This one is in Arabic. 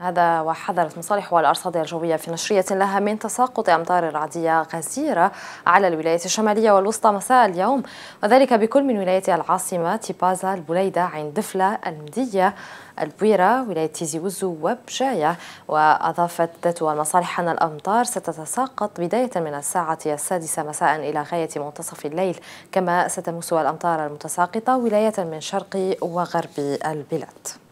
هذا وحذرت مصالح والأرصاد الجوية في نشرية لها من تساقط أمطار رعدية غزيرة على الولايات الشمالية والوسطى مساء اليوم وذلك بكل من ولايات العاصمة تيبازا البليدة عين دفلة المدية البويرة ولاية تيزي وزو وبجاية وأضافت ذات المصالح أن الأمطار ستتساقط بداية من الساعة السادسة مساء إلى غاية منتصف الليل كما ستمس الأمطار المتساقطة ولاية من شرق وغرب البلاد